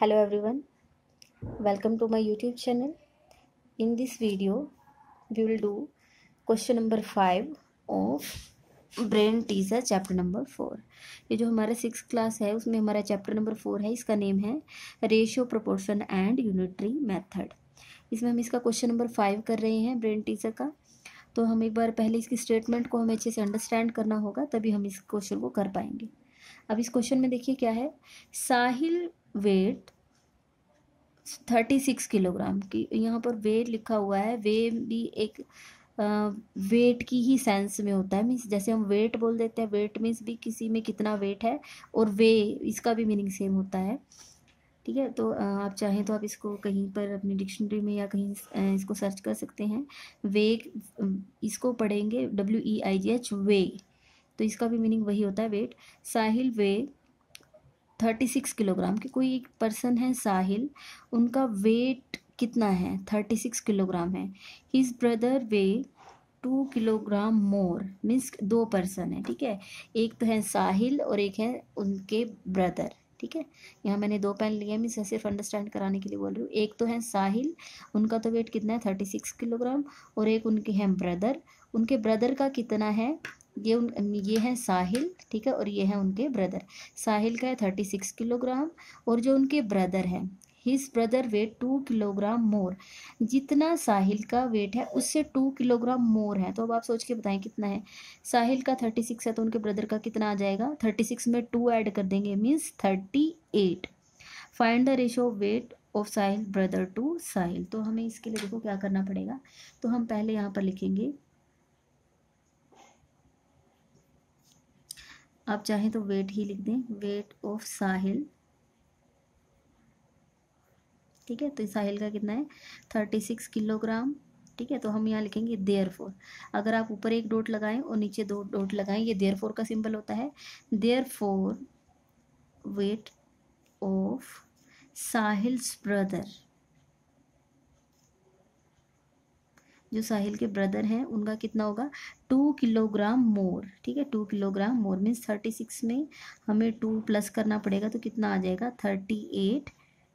hello everyone welcome to my YouTube channel in this video we will do question number five of brain teaser chapter number four ये जो हमारा six class है उसमें हमारा chapter number four है इसका name है ratio proportion and unitary method इसमें हम इसका क्वेश्चन नंबर फाइव कर रहे हैं ब्रेन टीजर का तो हम एक बार पहले इसकी स्टेटमेंट को हमें अच्छे से अंडरस्टैंड करना होगा तभी हम इस क्वेश्चन को कर पाएंगे अब इस क्वेश्चन में देखिए क्या है Sahil weight thirty six kilogram की यहाँ पर वेट लिखा हुआ है वे भी एक वेट की ही सेंस में होता है मीन्स जैसे हम वेट बोल देते हैं वेट मीन्स भी किसी में कितना वेट है और वे इसका भी मीनिंग सेम होता है ठीक है तो आप चाहें तो आप इसको कहीं पर अपनी डिक्शनरी में या कहीं इसको सर्च कर सकते हैं वेग इसको पढ़ेंगे डब्ल्यू ई आई जी एच वे तो इसका भी मीनिंग वही होता है weight Sahil weigh thirty six kilogram की कोई एक पर्सन है साहिल उनका वेट कितना है थर्टी सिक्स किलोग्राम है his brother weigh two kilogram more means दो पर्सन है ठीक है एक तो है साहिल और एक है उनके ब्रदर ठीक है यहाँ मैंने दो पेन लिए मीन्स सिर्फ अंडरस्टैंड कराने के लिए बोल रही हूँ एक तो है साहिल उनका तो वेट कितना है थर्टी सिक्स किलोग्राम और एक उनके हैं ब्रदर उनके ब्रदर का कितना है ये उन ये हैं साहिल ठीक है और ये हैं उनके ब्रदर साहिल का है थर्टी सिक्स किलोग्राम और जो उनके ब्रदर हैं his brother weight two kilogram more जितना साहिल का वेट है उससे टू किलोग्राम मोर है तो अब आप सोच के बताएं कितना है साहिल का थर्टी सिक्स है तो उनके ब्रदर का कितना आ जाएगा थर्टी सिक्स में टू ऐड कर देंगे means thirty eight find the ratio weight of Sahil brother to Sahil तो हमें इसके लिए देखो क्या करना पड़ेगा तो हम पहले यहाँ पर लिखेंगे आप चाहें तो वेट ही लिख दें वेट ऑफ साहिल ठीक है तो साहिल का कितना है थर्टी सिक्स किलोग्राम ठीक है तो हम यहाँ लिखेंगे देयर फोर अगर आप ऊपर एक डोट लगाएं और नीचे दो डोट लगाएं ये देयर फोर का सिंबल होता है therefore weight of Sahil's brother जो साहिल के ब्रदर हैं उनका कितना होगा टू किलोग्राम मोर ठीक है two kilogram more means thirty six में हमें टू प्लस करना पड़ेगा तो कितना आ जाएगा थर्टी एट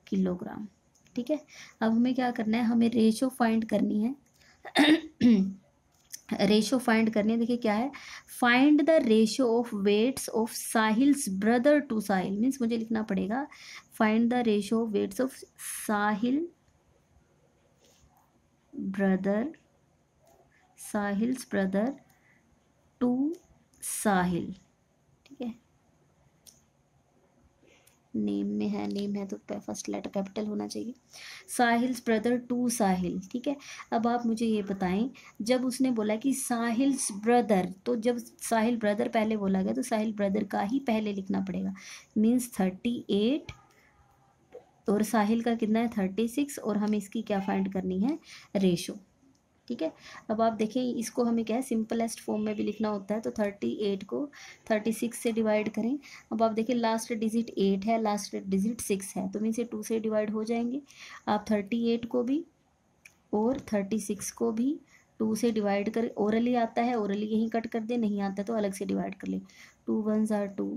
किलोग्राम ठीक है अब हमें क्या करना है हमें रेशो फाइंड करनी है रेशो फाइंड करनी है देखिए क्या है find the ratio of weights of Sahil's brother to Sahil means मुझे लिखना पड़ेगा find the ratio of weights of Sahil brother Sahil's brother to Sahil ठीक है नेम में है नेम है तो फर्स्ट लेटर कैपिटल होना चाहिए साहिल्स ब्रदर टू साहिल ठीक है अब आप मुझे ये बताएं जब उसने बोला कि साहिल्स ब्रदर तो जब साहिल ब्रदर पहले बोला गया तो साहिल ब्रदर का ही पहले लिखना पड़ेगा मीन्स थर्टी एट और साहिल का कितना है थर्टी सिक्स और हमें इसकी क्या फाइंड करनी है रेशो ठीक है अब आप देखें इसको हमें क्या है सिंपलेस्ट फॉर्म में भी लिखना होता है तो थर्टी एट को थर्टी सिक्स से डिवाइड करें अब आप देखें लास्ट डिजिट एट है लास्ट डिजिट सिक्स है तो मीन से टू से डिवाइड हो जाएंगे आप थर्टी एट को भी और थर्टी सिक्स को भी टू से डिवाइड कर ओरली आता है ओरली यहीं कट कर दे नहीं आता तो अलग से डिवाइड कर ले two one za two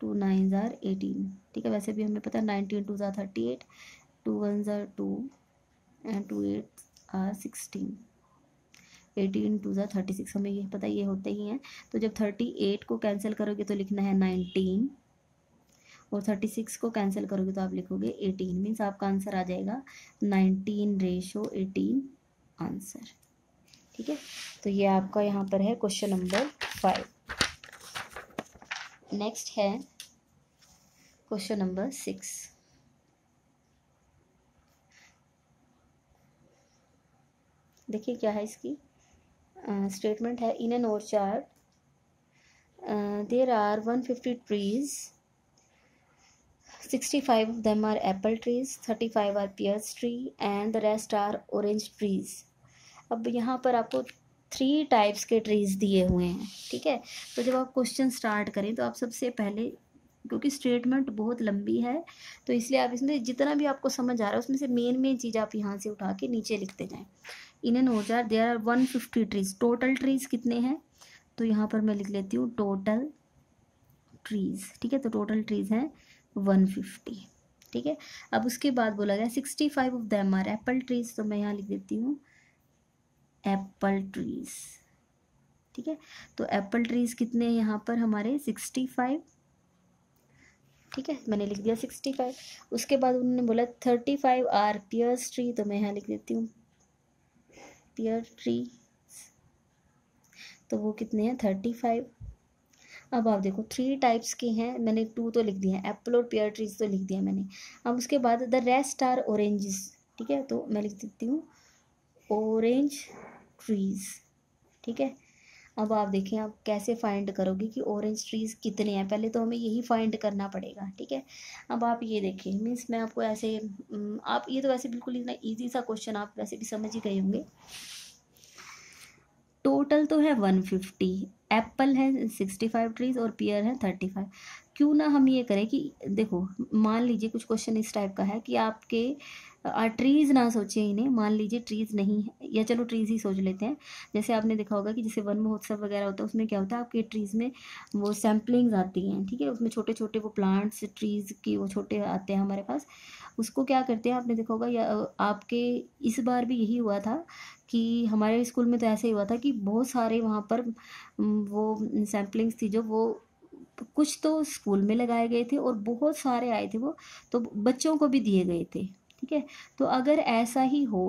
two nine za eighteen ठीक है वैसे भी हमें पता है nineteen two za thirty eight two one za two and two eight are sixteen eighteen two za thirty six हमें ये पता ये होते ही हैं तो जब थर्टी एट को कैंसिल करोगे तो लिखना है नाइनटीन और थर्टी सिक्स को कैंसिल करोगे तो आप लिखोगे एटीन मीन्स आपका आंसर आ जाएगा नाइनटीन रेशो एटीन आंसर ठीक है तो ये आपका यहाँ पर है क्वेश्चन नंबर फाइव नेक्स्ट है क्वेश्चन नंबर सिक्स देखिए क्या है इसकी स्टेटमेंट है in an orchard there are one fifty trees sixty five of them are apple trees thirty five are pears tree and the rest are orange trees अब यहाँ पर आपको थ्री टाइप्स के ट्रीज़ दिए हुए हैं ठीक है तो जब आप क्वेश्चन स्टार्ट करें तो आप सबसे पहले क्योंकि स्टेटमेंट बहुत लंबी है तो इसलिए आप इसमें जितना भी आपको समझ आ रहा है उसमें से मेन मेन चीज़ आप यहाँ से उठा के नीचे लिखते जाएँ in an orchard there are one fifty trees total trees कितने हैं तो यहाँ पर मैं लिख लेती हूँ टोटल ट्रीज ठीक है तो टोटल ट्रीज हैं वन फिफ्टी ठीक है अब उसके बाद बोला गया sixty five of them are apple trees तो मैं यहाँ लिख देती हूँ एप्पल ट्रीज ठीक है तो एप्पल ट्रीज कितने हैं यहाँ पर हमारे सिक्सटी फाइव ठीक है मैंने लिख दिया सिक्सटी फाइव उसके बाद उन्होंने बोला thirty five are pears tree तो मैं यहाँ लिख देती हूँ पियर ट्री तो वो कितने हैं थर्टी फाइव अब आप देखो थ्री टाइप्स के हैं मैंने टू तो लिख दिया एप्पल और पियर ट्रीज तो लिख दिया मैंने अब उसके बाद द रेस्ट आर ऑरेंजेस ठीक है तो मैं लिख देती हूँ ऑरेंज ट्रीज ठीक है अब आप देखें आप कैसे फाइंड करोगे कि ऑरेंज ट्रीज़ कितने हैं पहले तो हमें यही फाइंड करना पड़ेगा ठीक है अब आप ये देखें मीन्स मैं आपको ऐसे आप ये तो वैसे बिल्कुल इतना ईजी सा क्वेश्चन आप वैसे भी समझ ही गए होंगे टोटल तो है वन फिफ्टी एप्पल है सिक्सटी फाइव ट्रीज़ और पियर है थर्टी फाइव क्यों ना हम ये करें कि देखो मान लीजिए कुछ क्वेश्चन इस टाइप का है कि आपके ट्रीज़ ना सोचिए इन्हें मान लीजिए ट्रीज़ नहीं है या चलो ट्रीज़ ही सोच लेते हैं जैसे आपने देखा होगा कि जैसे वन महोत्सव वगैरह होता है उसमें क्या होता है आपके ट्रीज़ में वो सैम्पलिंग्स आती हैं ठीक है उसमें छोटे छोटे वो प्लांट्स ट्रीज़ के वो छोटे आते हैं हमारे पास उसको क्या करते हैं आपने देखा होगा या आपके इस बार भी यही हुआ था कि हमारे स्कूल में तो ऐसा ही हुआ था कि बहुत सारे वहाँ पर वो सैम्पलिंग्स थी जो वो कुछ तो स्कूल में लगाए गए थे और बहुत सारे आए थे वो तो बच्चों को भी दिए गए थे ठीक है तो अगर ऐसा ही हो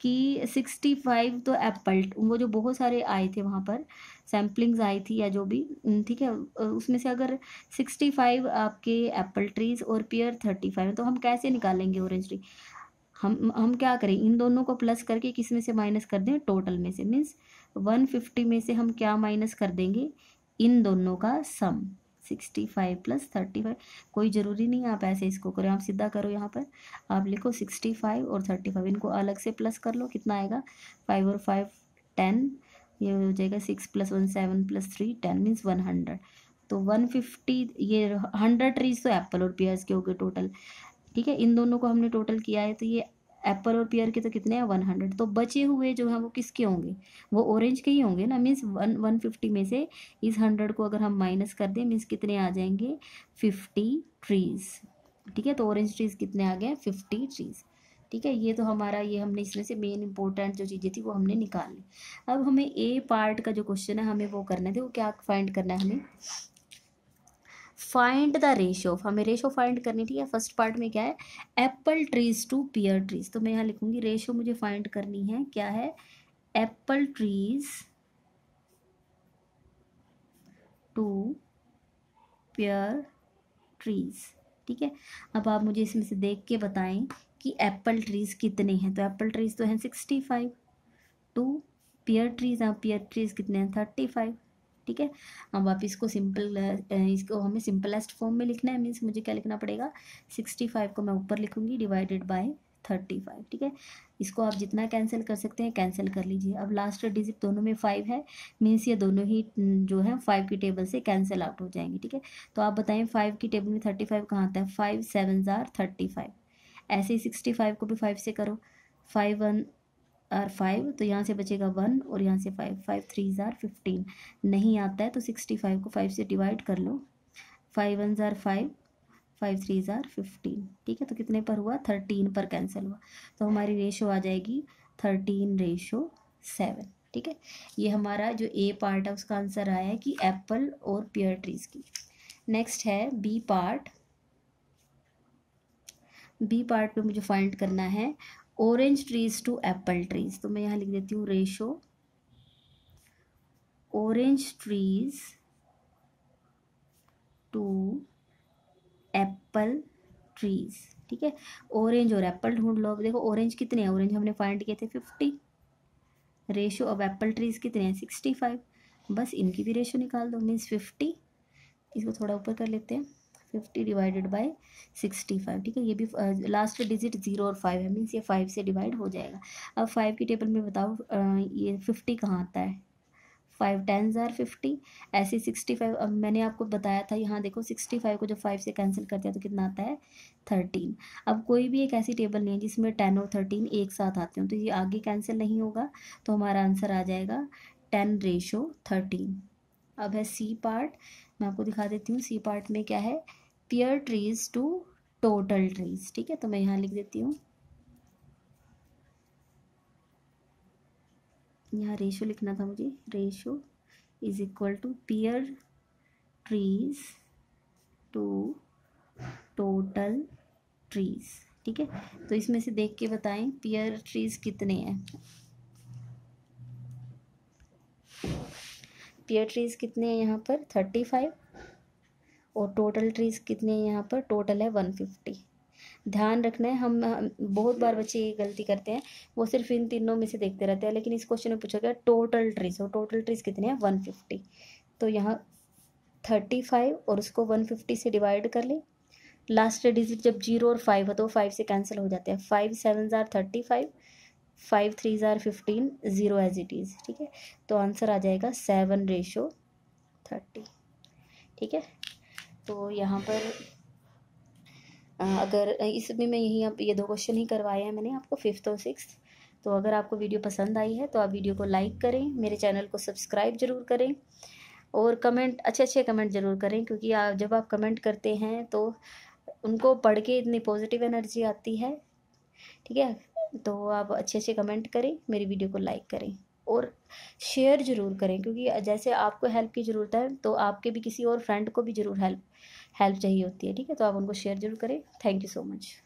कि सिक्सटी फाइव तो एप्पल वो जो बहुत सारे आए थे वहाँ पर सैम्पलिंग्स आई थी या जो भी ठीक है उसमें से अगर सिक्सटी फाइव आपके एप्पल ट्रीज और पियर थर्टी फाइव तो हम कैसे निकालेंगे ऑरेंज ट्री हम हम क्या करें इन दोनों को प्लस करके किस में से माइनस कर दें टोटल में से मीन्स वन फिफ्टी में से हम क्या माइनस कर देंगे इन दोनों का sum sixty five plus thirty five कोई ज़रूरी नहीं आप ऐसे इसको करें आप सीधा करो यहाँ पर आप लिखो सिक्सटी फाइव और थर्टी फाइव इनको अलग से प्लस कर लो कितना आएगा फाइव और फाइव टेन ये हो जाएगा six plus one seven plus three ten means one hundred तो वन फिफ्टी ये हंड्रेड ट्रीज तो एप्पल और प्याज के हो गए टोटल ठीक है इन दोनों को हमने टोटल किया है तो ये एप्पल और पियर के तो कितने हैं वन हंड्रेड तो बचे हुए जो हैं वो किसके होंगे वो ऑरेंज के ही होंगे ना मीन्स वन वन फिफ्टी में से इस हंड्रेड को अगर हम माइनस कर दें मीन्स कितने आ जाएंगे फिफ्टी ट्रीज़ ठीक है तो ऑरेंज ट्रीज़ कितने आ गए फिफ्टी ट्रीज़ ठीक है ये तो हमारा ये हमने इसमें से मेन इंपॉर्टेंट जो चीज़ें थी वो हमने निकाल ली अब हमें ए पार्ट का जो क्वेश्चन है हमें वो करना थे वो क्या फाइंड करना है हमें फाइंड द रेशियो ऑफ हमें रेशियो फाइंड करनी ठीक है फर्स्ट पार्ट में क्या है apple trees to pear trees तो मैं यहाँ लिखूंगी रेशियो मुझे फाइंड करनी है क्या है apple trees to pear trees ठीक है अब आप मुझे इसमें से देख के बताएं कि एप्पल ट्रीज़ कितने हैं तो एप्पल ट्रीज़ तो हैं sixty five to pear trees हाँ पियर ट्रीज़ कितने हैं थर्टी फाइव ठीक है अब आप इसको सिंपल इसको हमें सिंपलेस्ट फॉर्म में लिखना है मीन्स मुझे क्या लिखना पड़ेगा सिक्सटी फाइव को मैं ऊपर लिखूँगी डिवाइडेड बाई थर्टी फाइव ठीक है इसको आप जितना कैंसिल कर सकते हैं कैंसिल कर लीजिए अब लास्ट डिजिट दोनों में फाइव है मीन्स ये दोनों ही जो है फाइव की टेबल से कैंसिल आउट हो जाएंगी ठीक है तो आप बताएं फाइव की टेबल में थर्टी फाइव कहाँ आता है five seven za thirty five ऐसे ही सिक्सटी फाइव को भी फाइव से करो फाइव वन आर फाइव तो यहाँ से बचेगा वन और यहाँ से five five three za fifteen नहीं आता है तो सिक्सटी फाइव को फाइव से डिवाइड कर लो five one za five five three za fifteen ठीक है तो कितने पर हुआ थर्टीन पर कैंसिल हुआ तो हमारी रेशो आ जाएगी थर्टीन रेशो सेवन ठीक है ये हमारा जो ए पार्ट है उसका आंसर आया है कि एप्पल और पियर ट्रीज़ की नेक्स्ट है बी पार्ट बी पार्ट पे मुझे फाइंड करना है orange trees to apple trees तो मैं यहाँ लिख देती हूँ ratio orange trees to apple trees ठीक है ऑरेंज और एप्पल ढूंढ लो अब देखो ऑरेंज कितने हैं ऑरेंज हमने फाइंड किए थे फिफ्टी रेशो अब एप्पल ट्रीज़ कितने हैं सिक्सटी फाइव बस इनकी भी रेशो निकाल दो मीन्स फिफ्टी इसको थोड़ा ऊपर कर लेते हैं fifty divided by sixty five ठीक है ये भी लास्ट डिजिट जीरो और फाइव है मीन्स ये फाइव से डिवाइड हो जाएगा अब फाइव की टेबल में बताओ uh, ये फिफ्टी कहाँ आता है फाइव टेन ज़ार फिफ्टी ऐसे सिक्सटी फाइव अब मैंने आपको बताया था यहाँ देखो सिक्सटी फाइव को जब फाइव से कैंसिल करते हैं तो कितना आता है थर्टीन अब कोई भी एक ऐसी टेबल नहीं है जिसमें टेन और थर्टीन एक साथ आते हों तो ये आगे कैंसिल नहीं होगा तो हमारा आंसर आ जाएगा टेन रेशो थर्टीन अब है सी पार्ट मैं आपको दिखा देती हूँ सी पार्ट में क्या है pear trees to total trees ठीक है तो मैं यहाँ लिख देती हूँ यहाँ रेशो लिखना था मुझे ratio is equal to pear trees to total trees ठीक है तो इसमें से देख के बताएं पियर ट्रीज कितने हैं पियर ट्रीज कितने हैं यहाँ पर थर्टी फाइव और टोटल ट्रीज़ कितनी है यहाँ पर टोटल है वन फिफ्टी ध्यान रखना है हम, बहुत बार बच्चे ये गलती करते हैं वो सिर्फ इन तीनों में से देखते रहते हैं लेकिन इस क्वेश्चन में पूछा गया टोटल ट्रीज़ और टोटल ट्रीज़ कितने हैं वन फिफ्टी तो यहाँ थर्टी फाइव और उसको वन फिफ्टी से डिवाइड कर लें लास्ट डिजिट जब जीरो और फाइव है तो फाइव से कैंसिल हो जाते हैं five seven za thirty five five three za fifteen zero as it is ठीक है तो आंसर आ जाएगा सेवन रेशो थर्टी ठीक है तो यहाँ पर अगर इसमें मैं यही ये दो क्वेश्चन ही करवाए हैं मैंने आपको फिफ्थ और सिक्स तो अगर आपको वीडियो पसंद आई है तो आप वीडियो को लाइक करें मेरे चैनल को सब्सक्राइब जरूर करें और कमेंट अच्छे अच्छे कमेंट ज़रूर करें क्योंकि आप जब आप कमेंट करते हैं तो उनको पढ़ के इतनी पॉजिटिव एनर्जी आती है ठीक है तो आप अच्छे अच्छे कमेंट करें मेरी वीडियो को लाइक करें और शेयर ज़रूर करें क्योंकि जैसे आपको हेल्प की ज़रूरत है तो आपके भी किसी और फ्रेंड को भी ज़रूर हेल्प हेल्प चाहिए होती है ठीक है तो आप उनको शेयर ज़रूर करें थैंक यू सो मच